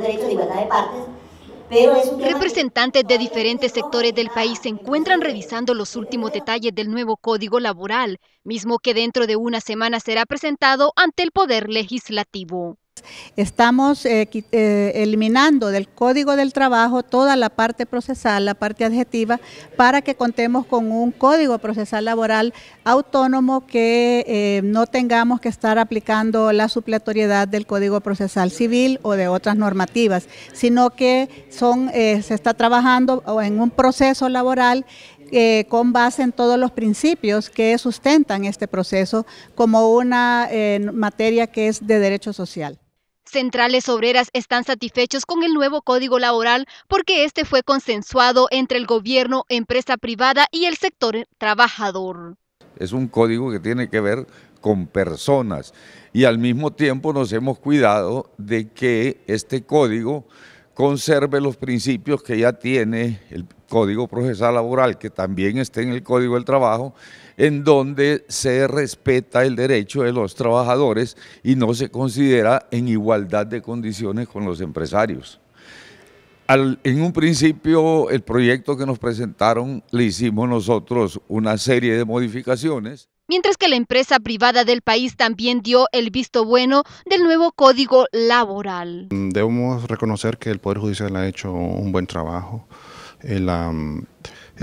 derecho igualdad de partes. Pero Representantes de diferentes sectores del país se encuentran revisando los últimos detalles del nuevo Código Laboral, mismo que dentro de una semana será presentado ante el Poder Legislativo. Estamos eh, eh, eliminando del código del trabajo toda la parte procesal, la parte adjetiva, para que contemos con un código procesal laboral autónomo que eh, no tengamos que estar aplicando la supletoriedad del código procesal civil o de otras normativas, sino que son, se está trabajando en un proceso laboral con base en todos los principios que sustentan este proceso como una materia que es de derecho social. Centrales obreras están satisfechos con el nuevo código laboral porque este fue consensuado entre el gobierno, empresa privada y el sector eh, trabajador. Es un código que tiene que ver con personas y al mismo tiempo nos hemos cuidado de que este código conserve los principios que ya tiene el Código Procesal Laboral, que también está en el Código del Trabajo, en donde se respeta el derecho de los trabajadores y no se considera en igualdad de condiciones con los empresarios. en un principio, el proyecto que nos presentaron le hicimos nosotros una serie de modificaciones mientras que la empresa privada del país también dio el visto bueno del nuevo código laboral. Mm, debemos reconocer que el Poder Judicial ha hecho un buen trabajo. El,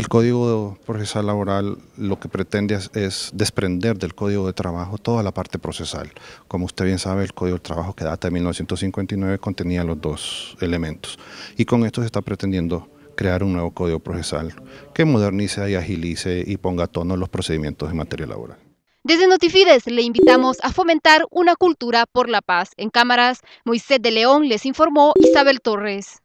Código Procesal Laboral lo que pretende es, es, desprender del Código de Trabajo toda la parte procesal. Como usted bien sabe, el Código de Trabajo que data de 1959 contenía los dos elementos y con esto se está pretendiendo crear un nuevo código procesal que modernice y agilice y ponga a tono los procedimientos de materia laboral. Desde Notifides le invitamos a fomentar una cultura por la paz. En cámaras, Moisés de León les informó Isabel Torres.